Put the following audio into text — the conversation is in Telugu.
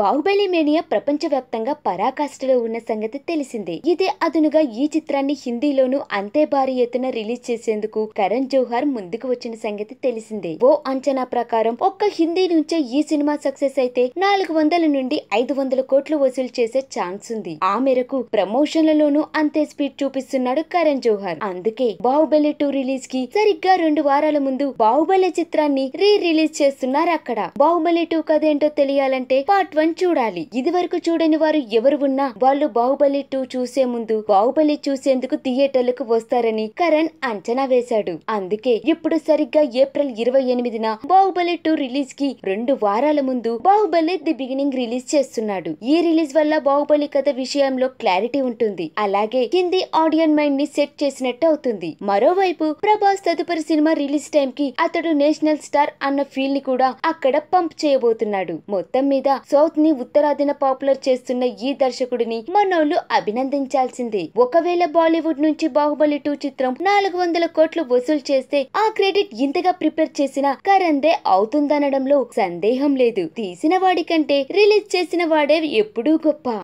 బాహుబలి మేనియా ప్రపంచవ్యాప్తంగా పరాకాష్ఠలో ఉన్న సంగతి తెలిసిందే ఇదే అదునుగా ఈ చిత్రాన్ని హిందీలోనూ అంతే భారీ ఎత్తున రిలీజ్ చేసేందుకు కరణ్ జోహార్ ముందుకు వచ్చిన సంగతి తెలిసిందే ఓ అంచనా ప్రకారం ఒక్క హిందీ నుంచే ఈ సినిమా సక్సెస్ అయితే నాలుగు వందల నుండి ఐదు వందల కోట్లు వసూలు చేసే ఛాన్స్ ఉంది ఆ మేరకు ప్రమోషన్లలోనూ అంతే స్పీడ్ చూపిస్తున్నాడు కరణ్ జోహార్ అందుకే బాహుబలి టూ రిలీజ్ కి సరిగ్గా రెండు వారాల ముందు బాహుబలి చిత్రాన్ని రీ రిలీజ్ చేస్తున్నారు అక్కడ బాహుబలి టూ కదేంటో తెలియాలంటే పార్ట్ వన్ చూడాలి ఇది వరకు చూడని వారు ఎవరు ఉన్నా వాళ్ళు బాహుబలి టూ చూసే ముందు బాహుబలి చూసేందుకు థియేటర్లకు వస్తారని కరణ్ అంచనా వేశాడు అందుకే ఇప్పుడు సరిగ్గా ఏప్రిల్ ఇరవై ఎనిమిదిన బాహుబలి టూ రిలీజ్ కి రెండు వారాల ముందు బాహుబలి ది బిగినింగ్ రిలీజ్ చేస్తున్నాడు ఈ రిలీజ్ వల్ల బాహుబలి కథ విషయంలో క్లారిటీ ఉంటుంది అలాగే హిందీ ఆడియన్ మైండ్ ని సెట్ చేసినట్టు అవుతుంది మరోవైపు ప్రభాస్ తదుపరి సినిమా రిలీజ్ టైం కి అతడు నేషనల్ స్టార్ అన్న ఫీల్ ని కూడా అక్కడ పంప్ చేయబోతున్నాడు మొత్తం మీద సౌత్ సౌత్ ని ఉత్తరాదిన పాపులర్ చేస్తున్న ఈ దర్శకుడిని మనోళ్లు అభినందించాల్సిందే ఒకవేళ బాలీవుడ్ నుంచి బాహుబలి టూ చిత్రం నాలుగు వందల కోట్లు వసూలు చేస్తే ఆ క్రెడిట్ ఇంతగా ప్రిపేర్ చేసిన కరందే అవుతుందనడంలో సందేహం లేదు తీసిన వాడి కంటే రిలీజ్ చేసిన వాడే ఎప్పుడూ గొప్ప